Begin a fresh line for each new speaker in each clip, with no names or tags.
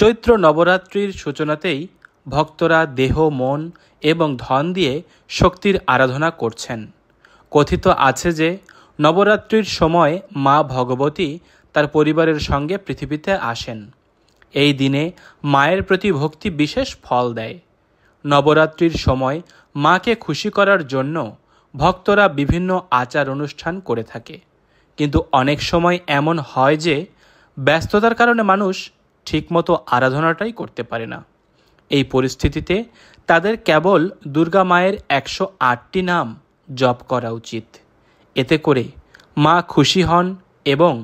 চৈত্র নবরাত্রির সূচনাতেই ভক্তরা দেহ মন এবং ধন দিয়ে শক্তির আরাধনা করছেন কথিত আছে যে নবরাত্রির সময় মা ভগবতী তার পরিবারের সঙ্গে পৃথিবীতে আসেন এই দিনে মায়ের প্রতি ভক্তি বিশেষ ফল দেয় নবরাত্রির সময় মাকে খুশি করার জন্য ভক্তরা বিভিন্ন আচার অনুষ্ঠান করে থাকে কিন্তু অনেক সময় এমন হয় যে ব্যস্ততার কারণে মানুষ ঠিকমতো আরাধনাটাই করতে পারে না এই পরিস্থিতিতে তাদের কেবল দুর্গা মায়ের একশো আটটি নাম জপ করা উচিত এতে করে মা খুশি হন এবং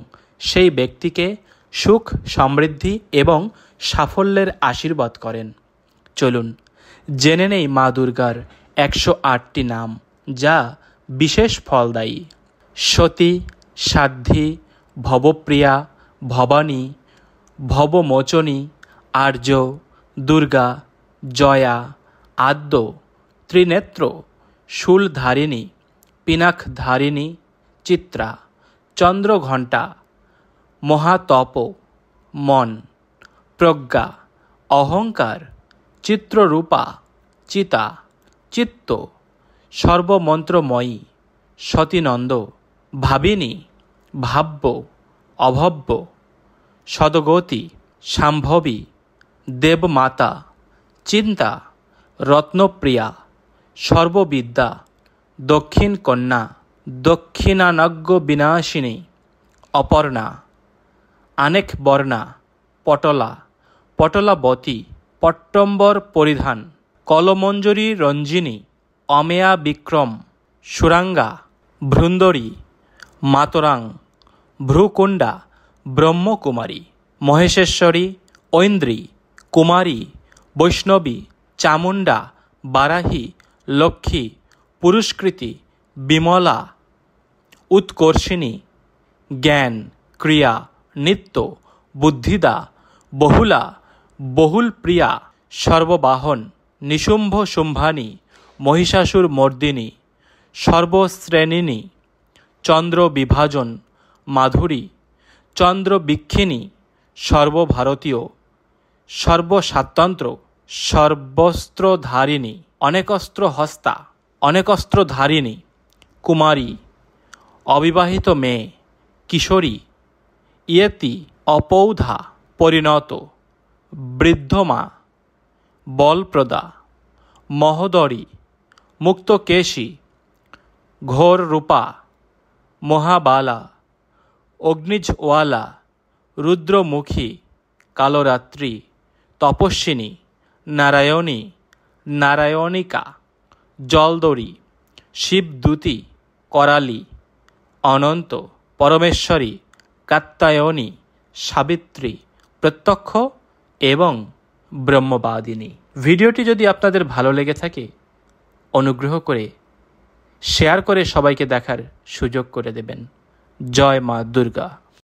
সেই ব্যক্তিকে সুখ সমৃদ্ধি এবং সাফল্যের আশীর্বাদ করেন চলুন জেনে নেই মা দুর্গার একশো আটটি নাম যা বিশেষ ফলদায়ী সতী সাধ্বী ভবপ্রিয়া ভবানী ভবমোচনী আর্য দুর্গা জয়া আদ্য ত্রিনেত্র শুলধারিণী পিনাকধারিণী চিত্রা চন্দ্রঘণ্টা মহাতপ মন প্রজ্ঞা অহংকার চিত্ররূপা চিতা চিত্ত সর্বমন্ত্রময়ী সতীনন্দ ভাবিনী ভাব্য অভব্য সদগতি সাম্ভবী দেবমাতা চিন্তা রত্নপ্রিয়া সর্ববিদ্যা দক্ষিণ কন্যা দক্ষিণানজ্ঞ বিনাশিনী অপর্ণা আনেক বর্ণা পটলা পটলাবতী পট্টম্বর পরিধান কলমঞ্জরী রঞ্জিনী অমেয়া বিক্রম সুরাঙ্গা ভ্রুন্দরী মাতরাং ভ্রুকুণ্ডা ব্রহ্মকুমারী মহেশেশ্বরী ঐন্দ্রী কুমারী বৈষ্ণবী চামুণ্ডা বারাহী লক্ষ্মী পুরস্কৃতি বিমলা উৎকর্ষিণী জ্ঞান ক্রিয়া নিত্য বুদ্ধিদা বহুলা বহুল প্রিয়া সর্ববাহন নিশুম্ভ শুম্ভানী মহিষাসুর মর্দিনী সর্বশ্রেণিনী চন্দ্র বিভাজন মাধুরী চন্দ্রবিক্ষিনী সর্বভারতীয় সর্বস্বাতন্ত্র সর্বস্ত্রধারিণী অনেকস্ত্র হস্তা অনেকস্ত্রধারিণী কুমারী অবিবাহিত মেয়ে কিশোরী ইয়েতি অপৌধা পরিণত বৃদ্ধমা বলপ্রদা মহোদরী মুক্তকেশী ঘোররূপা মহাবালা অগ্নিজওয়ালা রুদ্রমুখী কালরাত্রি তপস্বিনী নারায়ণী নারায়ণিকা জলদরি শিবদূতি করালি অনন্ত পরমেশ্বরী কাত্তায়নী সাবিত্রী প্রত্যক্ষ এবং ব্রহ্মবাদিনী ভিডিওটি যদি আপনাদের ভালো লেগে থাকে অনুগ্রহ করে শেয়ার করে সবাইকে দেখার সুযোগ করে দেবেন जय माँ दुर्गा